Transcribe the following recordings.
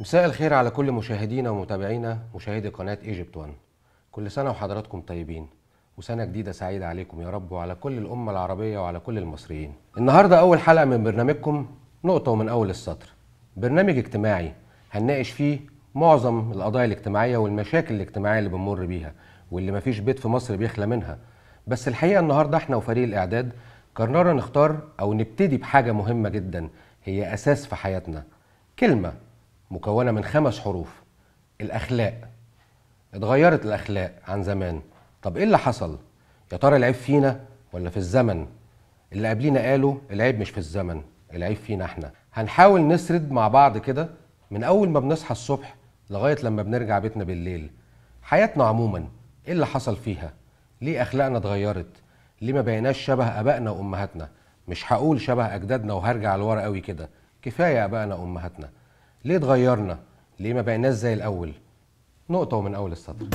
مساء الخير على كل مشاهدينا ومتابعينا مشاهدي قناة ايجيبت وان كل سنة وحضراتكم طيبين وسنة جديدة سعيدة عليكم يا رب وعلى كل الأمة العربية وعلى كل المصريين النهاردة أول حلقة من برنامجكم نقطة ومن أول السطر برنامج اجتماعي هنناقش فيه معظم القضايا الاجتماعية والمشاكل الاجتماعية اللي بنمر بيها واللي مفيش بيت في مصر بيخلى منها بس الحقيقه النهارده احنا وفريق الاعداد قررنا نختار او نبتدي بحاجه مهمه جدا هي اساس في حياتنا كلمه مكونه من خمس حروف الاخلاق اتغيرت الاخلاق عن زمان طب ايه اللي حصل يا ترى العيب فينا ولا في الزمن اللي قبلينا قالوا العيب مش في الزمن العيب فينا احنا هنحاول نسرد مع بعض كده من اول ما بنصحى الصبح لغايه لما بنرجع بيتنا بالليل حياتنا عموما ايه اللي حصل فيها ليه اخلاقنا اتغيرت ليه ما بقيناش شبه ابائنا وامهاتنا مش هقول شبه اجدادنا وهرجع لورا قوي كده كفايه ابائنا وامهاتنا ليه اتغيرنا ليه ما بقيناش زي الاول نقطه ومن اول السطر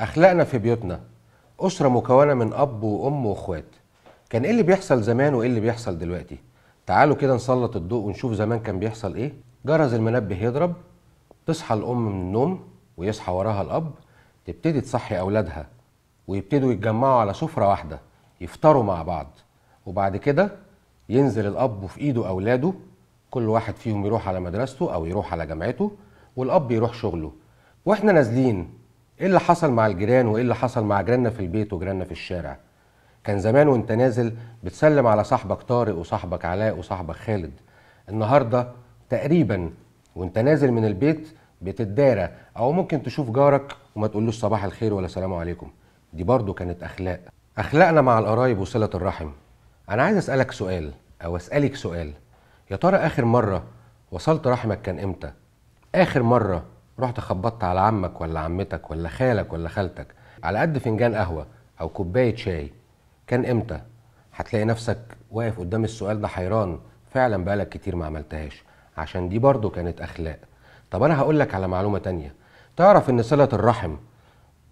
اخلاقنا في بيوتنا اسره مكونه من اب وام واخوات كان ايه اللي بيحصل زمان وايه اللي بيحصل دلوقتي تعالوا كده نسلط الضوء ونشوف زمان كان بيحصل ايه جرس المنبه يضرب تصحى الام من النوم ويصحى وراها الاب تبتدي تصحي اولادها ويبتدوا يتجمعوا على سفره واحده يفطروا مع بعض وبعد كده ينزل الاب وفي ايده اولاده كل واحد فيهم يروح على مدرسته او يروح على جامعته والاب يروح شغله واحنا نازلين ايه اللي حصل مع الجيران وايه اللي حصل مع جيراننا في البيت وجيراننا في الشارع كان زمان وانت نازل بتسلم على صاحبك طارق وصاحبك علاء وصاحبك خالد النهارده تقريبا وانت نازل من البيت بتتدارى او ممكن تشوف جارك وما تقولوش صباح الخير ولا سلام عليكم دي برضو كانت اخلاق اخلاقنا مع القرايب وصله الرحم انا عايز اسالك سؤال او اسالك سؤال يا ترى اخر مره وصلت رحمك كان امتى اخر مره رحت خبطت على عمك ولا عمتك ولا خالك ولا خالتك على قد فنجان قهوه او كوبايه شاي كان امتى هتلاقي نفسك واقف قدام السؤال ده حيران فعلا بقالك كتير ما عملتهاش عشان دي برضو كانت أخلاق طب أنا هقول لك على معلومة تانية تعرف إن صلة الرحم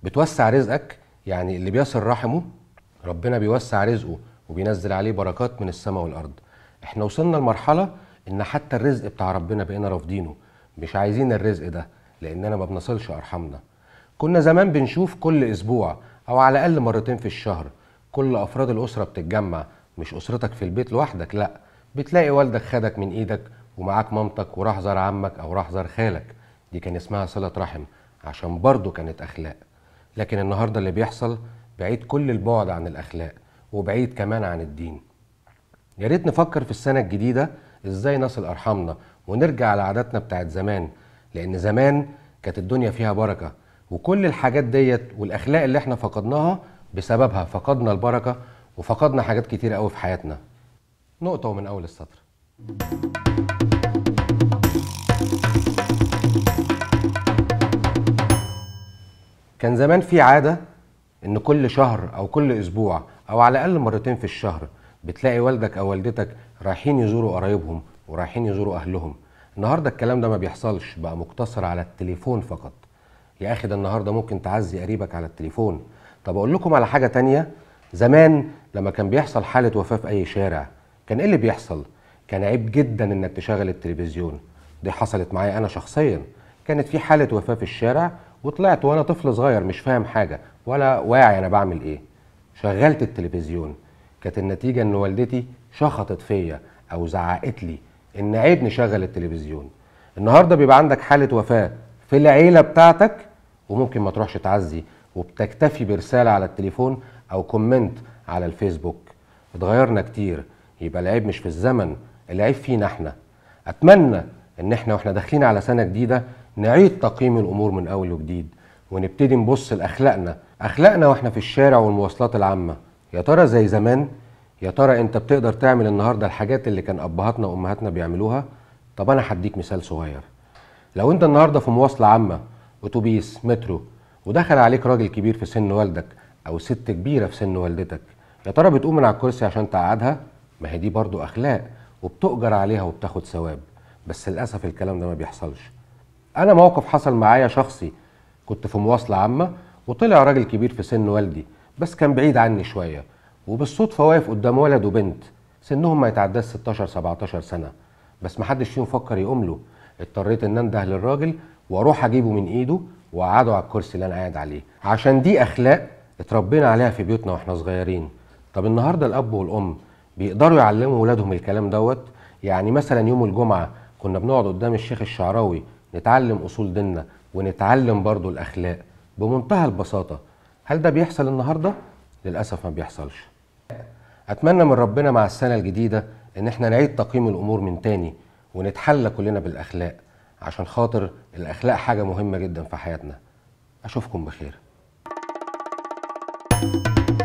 بتوسع رزقك يعني اللي بيصل رحمه ربنا بيوسع رزقه وبينزل عليه بركات من السماء والأرض احنا وصلنا لمرحلة إن حتى الرزق بتاع ربنا بقينا رافضينه مش عايزين الرزق ده لأننا ما بنصلش أرحامنا كنا زمان بنشوف كل أسبوع أو على الأقل مرتين في الشهر كل أفراد الأسرة بتتجمع مش أسرتك في البيت لوحدك لأ بتلاقي والدك خدك من إيدك ومعاك مامتك وراح زار عمك او راح زار خالك دي كان اسمها صله رحم عشان برضه كانت اخلاق لكن النهارده اللي بيحصل بعيد كل البعد عن الاخلاق وبعيد كمان عن الدين يا ريت نفكر في السنه الجديده ازاي نصل ارحامنا ونرجع لعاداتنا بتاعت زمان لان زمان كانت الدنيا فيها بركه وكل الحاجات ديت والاخلاق اللي احنا فقدناها بسببها فقدنا البركه وفقدنا حاجات كتير قوي في حياتنا نقطه ومن اول السطر كان زمان في عاده ان كل شهر او كل اسبوع او على الاقل مرتين في الشهر بتلاقي والدك او والدتك رايحين يزوروا قرايبهم ورايحين يزوروا اهلهم النهارده الكلام ده ما بيحصلش بقى مقتصر على التليفون فقط يا اخي ده النهارده ممكن تعزي قريبك على التليفون طب اقول لكم على حاجه تانية زمان لما كان بيحصل حاله وفاه في اي شارع كان ايه اللي بيحصل كان عيب جدا انك تشغل التلفزيون دي حصلت معايا انا شخصيا كانت في حاله وفاه في الشارع وطلعت وانا طفل صغير مش فاهم حاجه ولا واعي انا بعمل ايه شغلت التلفزيون كانت النتيجه ان والدتي شخطت فيا او زعقت لي ان عيب نشغل التلفزيون النهارده بيبقى عندك حاله وفاه في العيله بتاعتك وممكن ما تروحش تعزي وبتكتفي برساله على التليفون او كومنت على الفيسبوك اتغيرنا كتير يبقى العيب مش في الزمن العيب فينا احنا اتمنى ان احنا واحنا داخلين على سنه جديده نعيد تقييم الامور من اول وجديد ونبتدي نبص لاخلاقنا اخلاقنا واحنا في الشارع والمواصلات العامه يا ترى زي زمان يا ترى انت بتقدر تعمل النهارده الحاجات اللي كان ابهاتنا وامهاتنا بيعملوها طب انا هديك مثال صغير لو انت النهارده في مواصله عامه اتوبيس مترو ودخل عليك راجل كبير في سن والدك او ست كبيره في سن والدتك يا ترى بتقوم من على الكرسي عشان تقعدها ما هي دي برضو اخلاق وبتؤجر عليها وبتاخد ثواب بس للاسف الكلام ده ما بيحصلش انا موقف حصل معايا شخصي كنت في مواصله عامه وطلع راجل كبير في سن والدي بس كان بعيد عني شويه وبالصدفه واقف قدام ولد وبنت سنهم ما يتعداش 16 17 سنه بس محدش فيهم فكر يقوم له اضطريت ان انده للراجل واروح اجيبه من ايده واقعده على الكرسي اللي انا قاعد عليه عشان دي اخلاق اتربينا عليها في بيوتنا واحنا صغيرين طب النهارده الاب والام بيقدروا يعلموا ولادهم الكلام دوت يعني مثلا يوم الجمعه كنا بنقعد قدام الشيخ الشعراوي نتعلم اصول ديننا ونتعلم برضو الاخلاق بمنتهى البساطه هل ده بيحصل النهارده للاسف ما بيحصلش اتمنى من ربنا مع السنه الجديده ان احنا نعيد تقييم الامور من تاني ونتحلى كلنا بالاخلاق عشان خاطر الاخلاق حاجه مهمه جدا في حياتنا اشوفكم بخير thank you